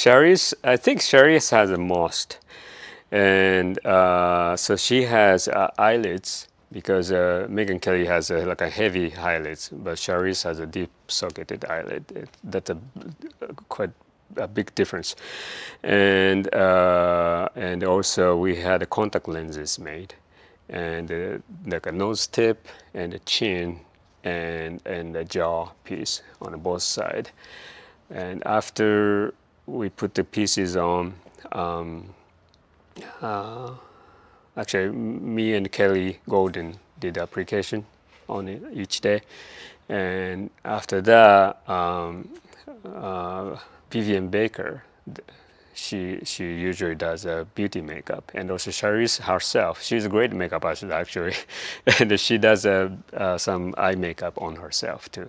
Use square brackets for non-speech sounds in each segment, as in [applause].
Sherry's, I think Sherry's has the most. And uh, so she has uh, eyelids because uh, Megan Kelly has a, like a heavy eyelids, but Sherry's has a deep socketed eyelid. It, that's a, quite a big difference. And, uh, and also we had contact lenses made and uh, like a nose tip and a chin and, and a jaw piece on both sides. And after we put the pieces on. Um, uh, actually, me and Kelly Golden did the application on it each day, and after that, um, uh, Vivian Baker, she she usually does uh, beauty makeup, and also Charisse herself. She's a great makeup artist actually, [laughs] and she does uh, some eye makeup on herself too.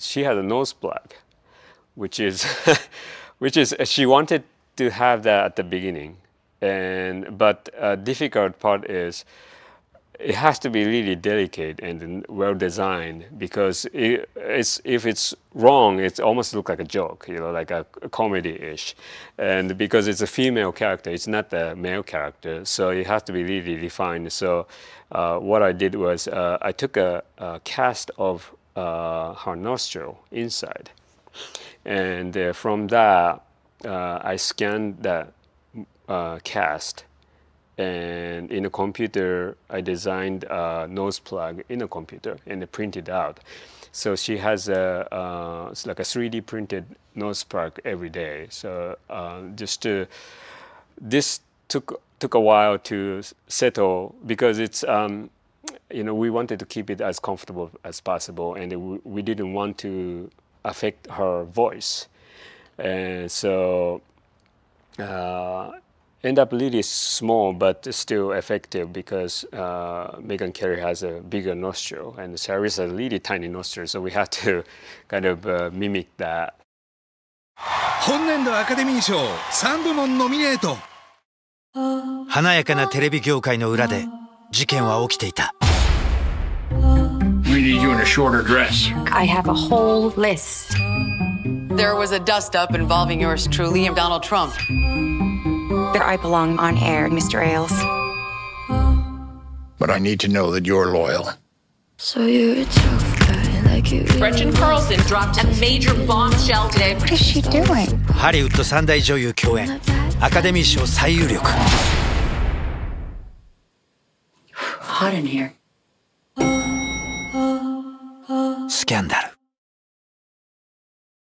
She has a nose plug, which is [laughs] which is she wanted to have that at the beginning, and but a difficult part is it has to be really delicate and well designed because it, it's, if it's wrong, it almost looks like a joke, you know, like a, a comedy-ish. And because it's a female character, it's not the male character, so it has to be really defined. So uh, what I did was uh, I took a, a cast of uh, her nostril inside and uh, from that, uh, I scanned that uh, cast. And in a computer, I designed a nose plug in a computer and printed out. So she has a, uh, like a 3D printed nose plug every day. So uh, just to, this took took a while to settle because it's um, you know we wanted to keep it as comfortable as possible and we, we didn't want to affect her voice. And so uh, end up really small but still effective because uh, Megan Kelly has a bigger nostril and Sarah's a really tiny nostril, so we had to kind of uh, mimic that. 本年度アカデミー賞3部門ノミネート華やかなテレビ業界の裏で事件は起きていた。a shorter dress. I have a whole list. There was a dust up involving yours truly and Donald Trump. That I belong on air, Mr. Ailes. But I need to know that you're loyal. So you're a tough guy like you. Gretchen Carlson dropped a major bombshell today. What is she doing? ハリウッド三大女優共演アカデミー賞最有力 Hot in here. İskender.